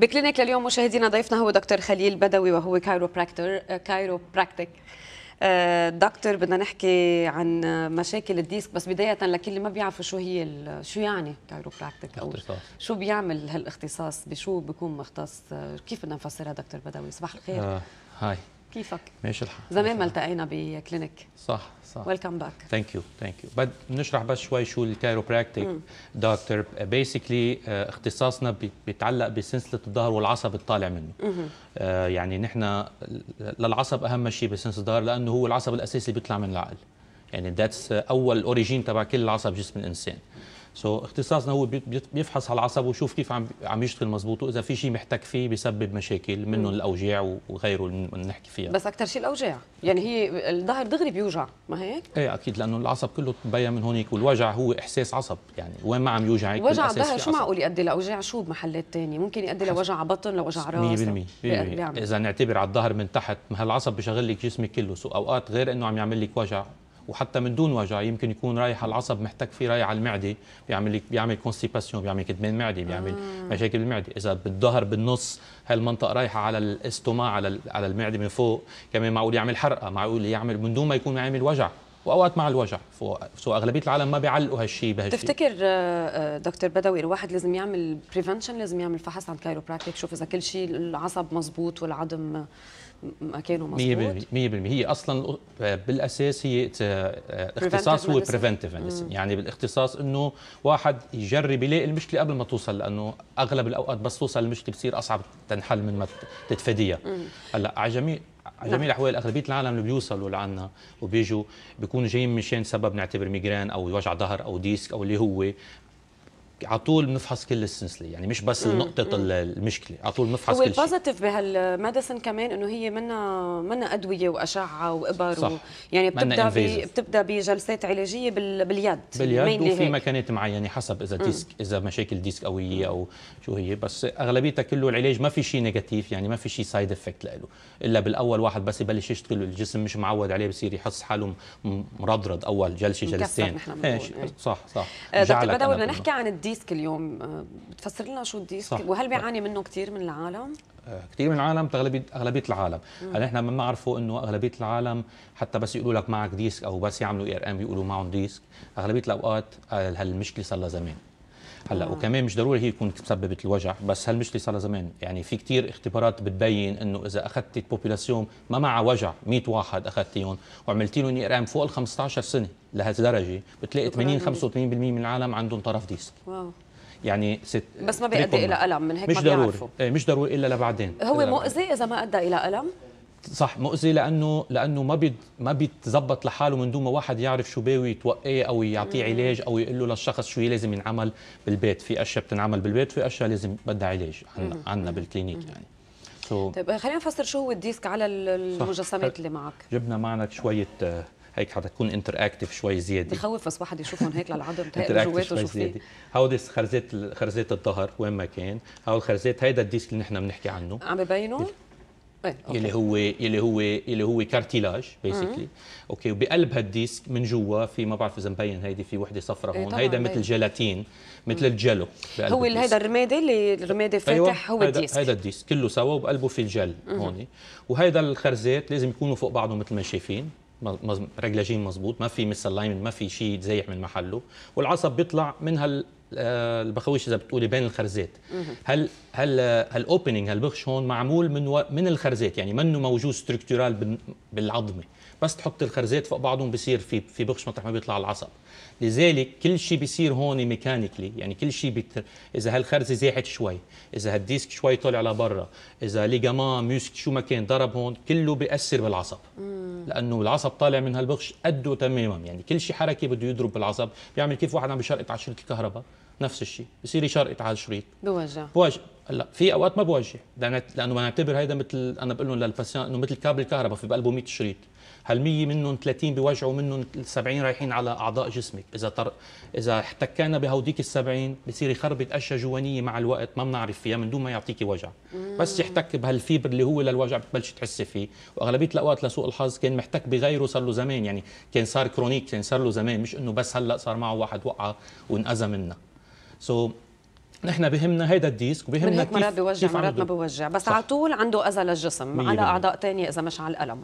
بكلينيك لليوم مشاهدينا ضيفنا هو دكتور خليل بدوي وهو كايروبراكتر آه، آه، كايروبراكتيك دكتور بدنا نحكي عن مشاكل الديسك بس بدايه لكل اللي ما بيعرفوا شو هي شو يعني كايروبراكتيك او شو بيعمل هالاختصاص بشو بيكون مختص آه، كيف بدنا نفسرها دكتور بدوي صباح الخير آه هاي كيفك ماشي الحال زمان ما التقينا بكلينيك صح صح ويلكم باك ثانك يو ثانك يو بد نشرح بس شوي شو الكايروبراكتيك دكتور بيسكلي اختصاصنا بيتعلق بسلسله الظهر والعصب الطالع منه آه يعني نحن للعصب اهم شيء بسلسله الظهر لانه هو العصب الاساسي اللي بيطلع من العقل يعني ذاتس uh, اول اوريجين تبع كل عصب جسم الانسان سو so, اختصاصنا هو بيفحص على العصب ويشوف كيف عم عم يشتغل مزبوط واذا في شيء محتك فيه بيسبب مشاكل منه الاوجاع وغيره اللي نحكي فيها بس اكثر شيء الاوجاع يعني هي الظهر دغري بيوجع ما هيك ايه اكيد لانه العصب كله تبين من هونيك والوجع هو احساس عصب يعني وين ما عم يوجعك وجع الظهر شو معقول يؤدي لاوجاع شو بمحلات ثانيه ممكن يؤدي لوجع بطن لوجع راس 100% إيه، اذا نعتبر على الظهر من تحت ما هالعصب بشغل لك جسمك كله سو اوقات غير انه عم يعمل لك وجع وحتى من دون وجع يمكن يكون رايح على العصب محتك فيه رايح على المعده بيعمل بيعمل كونستيباسيون بيعمل كدمان معده بيعمل آه. مشاكل المعده اذا بالظهر بالنص هالمنطقه رايحه على الاستوما على على المعده من فوق كمان معقول يعمل حرقه معقول يعمل من دون ما يكون عامل وجع واوقات مع الوجع سو اغلبيه العالم ما بيعلقوا هالشيء بهالشيء تفتكر آه، آه، دكتور بدوي الواحد لازم يعمل بريفنشن لازم يعمل فحص عند كايروبراكتيك شوف اذا كل شيء العصب مزبوط والعظم مكانه مزبوط 100% هي اصلا آه، بالاساس هي اختصاص هو بريفنتيف يعني بالاختصاص انه واحد يجرب يلاقي المشكله قبل ما توصل لانه اغلب الاوقات بس توصل المشكله بتصير اصعب تنحل من ما تتفاديها هلا على جميع على نعم. جميع الاحوال اغلبيه العالم اللي بيوصلوا لعنا وبيجوا بيكونوا جايين مشان سبب نعتبر ميجران او وجع ظهر او ديسك او اللي هو على طول بنفحص كل السنسلي يعني مش بس نقطه المشكله على طول بنفحص كل شيء والبوزيتيف بهالميديسن كمان انه هي منا منا ادويه واشعه وابر صح. و... يعني بتبدا بي... بتبدا بجلسات علاجيه بال... باليد باليد وفي مكانات معينه يعني حسب اذا ديسك مم. اذا مشاكل ديسك قويه او شو هي بس اغلبيتها كله العلاج ما في شيء نيجاتيف يعني ما في شيء سايد افكت له الا بالاول واحد بس يبلش يشتغل الجسم مش معود عليه بصير يحس حاله مرضرض اول جلسه جلستين إيه. صح صح آه، دكتور بدنا نحكي عن الدي الديسك اليوم آه، بتفسر لنا شو الديسك صح. وهل بيعاني منه كثير من العالم؟ آه، كثير من العالم اغلبيه اغلبيه العالم هلا يعني ما بنعرفه انه اغلبيه العالم حتى بس يقولوا لك معك ديسك او بس يعملوا اي ار ام يقولوا معهم ديسك اغلبيه الاوقات آه، هالمشكله صار لها زمان هلا آه. وكمان مش ضروري هي تكون سببت الوجع بس هالمشكله صار زمان يعني في كثير اختبارات بتبين انه اذا اخذت البوبولاسيون ما معها وجع 100 واحد اخذتيهم وعملت لهم اي فوق ال 15 سنه لهالدرجه بتلاقي 80 85% من العالم عندهم طرف ديسك واو يعني ست بس ما بيؤدي الى الم من هيك مش ما ضروري إيه، مش ضروري الا لبعدين هو مؤذي اذا ما ادى الى الم صح مؤذي لانه لانه ما بيت ما بيتظبط لحاله من دون ما واحد يعرف شو باوي يتوقيه او يعطيه علاج او يقول له للشخص شو لازم ينعمل بالبيت في اشياء بتنعمل بالبيت في اشياء لازم بدها علاج عندنا بالكلينيك يعني سو طيب خلينا نفسر شو هو الديسك على المجسمات اللي معك جبنا معنا شويه آه، هيك تكون انتر اكتف شوي زياده بخوف بس واحد يشوفهم هيك للعظم بتهيألي جواته شو فيه هودي خرزات خرزات الظهر وين ما كان هول الخرزات هيدا الديسك اللي نحن بنحكي عنه عم ببينه أيه. يلي هو يلي هو يلي هو كارتيلاج بيسكلي اوكي وبقلب هالديسك من جوا في ما بعرف اذا مبين هيدي في وحده صفراء إيه، هون هيدا مثل جيلاتين مثل الجلو هو هيدا الرمادي اللي الرمادي أيوة، فاتح أيوة. هو هيدا الديسك هيدا الديسك كله سوا وبقلبه في الجل هون وهيدا الخرزات لازم يكونوا فوق بعضهم مثل ما شايفين رجلاجين مزبوط ما في مثل ما في شيء يتزيح من محله والعصب بيطلع من هال آه، البخويش اذا بتقولي بين الخرزات هل هل هالاوبننج آه، هالبخش هون معمول من و... من الخرزات يعني منه موجود ستركتورال بالعظمه بس تحط الخرزات فوق بعضهم بصير في في بخش مطرح ما بيطلع العصب لذلك كل شيء بيصير هون ميكانيكلي يعني كل شيء بيتر... اذا هالخرزه زاحت شوي اذا هالديسك شوي طلع لبرا اذا ليجامان ميوسك شو ما كان ضرب هون كله بياثر بالعصب لانه العصب طالع من هالبخش قده تماما يعني كل شيء حركه بده يضرب بالعصب بيعمل كيف واحد عم بيشرقط عشره الكهرباء نفس الشيء بصير يشرقط على الشريط بوجه بوجه هلا في اوقات ما بوجه لانه لانه بنعتبر هيدا مثل انا بقول لهم للباسيان انه مثل كابل الكهرباء في بقلبه 100 شريط هال 100 منهم 30 بوجعوا منهم 70 رايحين على اعضاء جسمك اذا طر... اذا احتكينا بهوديك ال 70 بصير يخربط اشياء جوانيه مع الوقت ما بنعرف فيها من دون ما يعطيكي وجع مم. بس يحتك بهالفيبر اللي هو للوجع بتبلش تحسي فيه واغلبيه الاوقات لسوء الحظ كان محتك بغيره صار له زمان يعني كان صار كرونيك كان صار له زمان مش انه بس هلا صار معه واحد وقعه وانأذى منها سو so, نحن بهمنا هيدا الديسك وبهمنا كيف هيك مرات بيوجع مرات ما بيوجع بس صح. على طول عنده اذى للجسم على اعضاء ثانيه اذا مش على الالم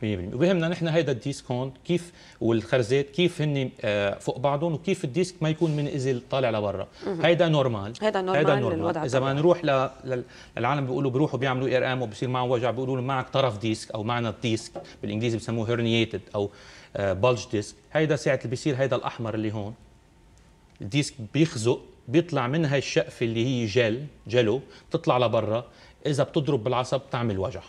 100% 100% وبهمنا نحن هيدا الديسك هون كيف والخرزات كيف هن آه، فوق بعضهم وكيف الديسك ما يكون منئزل طالع لبرا هيدا نورمال هيدا نورمال, هيدا نورمال. اذا ما نروح للعالم بيقولوا بيروحوا بيعملوا اير ام وبصير معهم وجع بيقولوا معك طرف ديسك او معنى الديسك بالانجليزي بسموه هيرنييتد او بلج آه، ديسك هيدا ساعه اللي بيصير هيدا الاحمر اللي هون الديسك بيخزق بيطلع منها الشقفة اللي هي جل جلو بتطلع لبرا إذا بتضرب بالعصب بتعمل وجع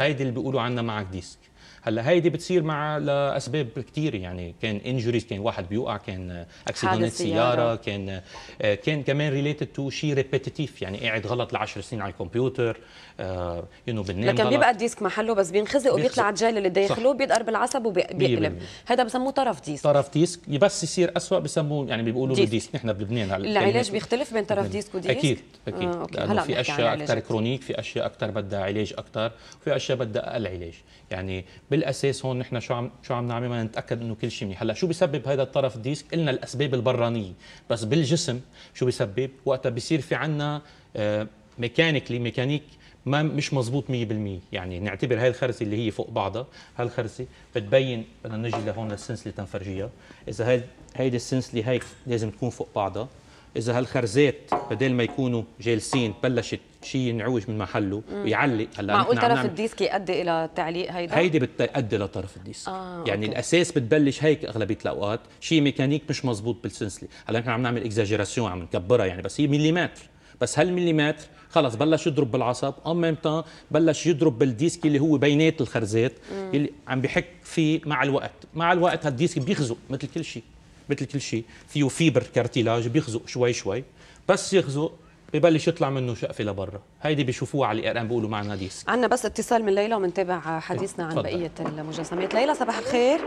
هيدي اللي بيقولوا عنها معك ديسك هلا هيدي بتصير مع لاسباب كثير يعني كان انجريز كان واحد بيوقع كان اكسيدنت سياره كان آه، كان كمان ريليتد تو شيء ريبيتيتيف يعني قاعد غلط لعشر 10 سنين على الكمبيوتر يو نو بننام لكن بيبقى الديسك محله بس بينخزق وبيطلع الجيل اللي داخله بيدقر بالعصب وبيقلب هذا بسموه طرف ديسك طرف ديسك بس يصير اسوء بسموه يعني بيقولوا له ديسك نحن بلبنان هلا العلاج بيختلف بين طرف ديسك وديسك اكيد اكيد آه، لانه في اشياء اكثر كرونيك في اشياء اكثر بدها علاج اكثر وفي اشياء بدها اقل علاج يعني بالاساس هون نحن شو عم شو عم نعمل ما نتاكد انه كل شيء منيح هلا شو بسبب هذا الطرف الديسك قلنا الاسباب البرانيه بس بالجسم شو بسبب وقتها بصير في عندنا آه، ميكانيكلي ميكانيك ما مش مزبوط 100% يعني نعتبر هاي الخرسه اللي هي فوق بعضها الخرسه بتبين بدنا نجي لهون للسنسله تنفرجيها اذا هاي هيدي السنسله هيك لازم تكون فوق بعضها اذا هالخرزات بدل ما يكونوا جالسين بلشت شيء ينعوج من محله ويعلق هلا معقول طرف الديسك يؤدي الى تعليق هيدا هيدي بتؤدي لطرف الديسك آه، يعني أوكي. الاساس بتبلش هيك اغلبيه الاوقات شيء ميكانيك مش مزبوط بالسنسله هلا نحن عم نعمل اكزاجيراسيون عم نكبرها يعني بس هي مليمتر بس هالمليمتر خلص بلش يضرب بالعصب اون ميم تان بلش يضرب بالديسك اللي هو بينات الخرزات اللي عم بحك فيه مع الوقت مع الوقت هالديسك بيخزق مثل كل شيء مثل كل شيء فيه فيبر كارتيلاج بيخزق شوي شوي بس يخزق ببلش يطلع منه شقفه لبرا هيدي بشوفوها على الارقام بيقولوا معنا ديسك عندنا بس اتصال من ليلى ومنتابع حديثنا عن فضل. بقيه المجسمات ليلى صباح الخير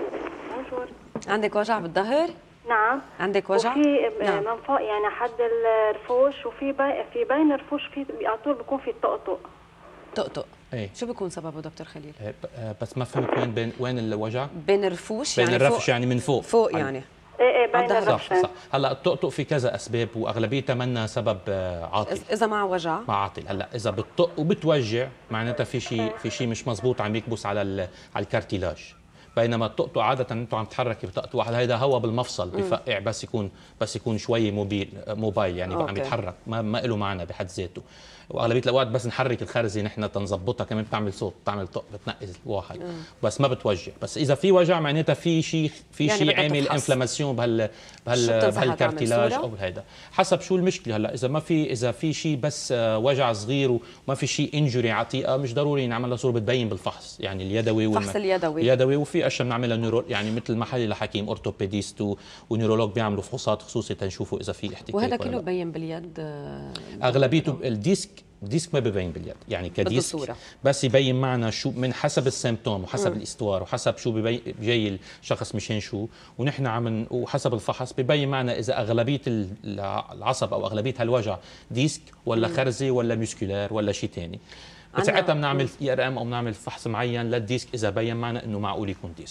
بونجور عندك وجع بالظهر نعم عندك وجع وفي آه، نعم. من فوق يعني حد الرفوش وفي بي... في بين الرفوش في على طول بيكون في طقطق طقطق ايه شو بيكون سببه دكتور خليل؟ ايه آه، بس ما فهمت وين بين وين الوجع؟ بين الرفوش بين يعني الرفش فوق يعني من فوق فوق يعني ايه ايه بين صح صح هلا الطقطق في كذا اسباب واغلبيه تمنى سبب آه، عاطل اذا مع وجع مع عاطل هلا اذا بتطق وبتوجع معناتها في شيء في شيء مش مزبوط عم يكبس على على الكارتيلاج بينما الطقطق عاده انتم عم تحركي بطقطق واحد هيدا هوا بالمفصل بفقع بس يكون بس يكون شوي موبيل آه، موبايل يعني عم يتحرك ما, ما له معنى بحد ذاته واغلبيه الاوقات بس نحرك الخرزه نحن تنظبطها كمان بتعمل صوت بتعمل طق بتنقي الواحد آه. بس ما بتوجع بس اذا في وجع معناتها في شيء في يعني شيء عامل انفلاماسيون بهال بهال بهالكارتيلاج او هيدا حسب شو المشكله هلا اذا ما في اذا في شيء بس آه، وجع صغير وما في شيء انجري عتيقه مش ضروري نعملها صوره بتبين بالفحص يعني اليدوي والم... والم... اليدوي اليدوي وفي اشياء بنعملها نيورو يعني مثل محلي لحكيم اورتوبيديست ونيورولوج بيعملوا فحوصات خصوصي تنشوفوا اذا في احتكاك وهذا كله بين باليد آه، اغلبيته الديسك الديسك ما ببين باليد يعني كديسك بس يبين معنا شو من حسب السيمتوم وحسب الاستوار وحسب شو جاي الشخص مشان شو ونحن عم وحسب الفحص ببين معنا اذا اغلبيه العصب او اغلبيه هالوجع ديسك ولا خرزه ولا ميسكولار ولا شيء ثاني ساعتها بنعمل اي ار ام او بنعمل فحص معين للديسك اذا بين معنا انه معقول يكون ديسك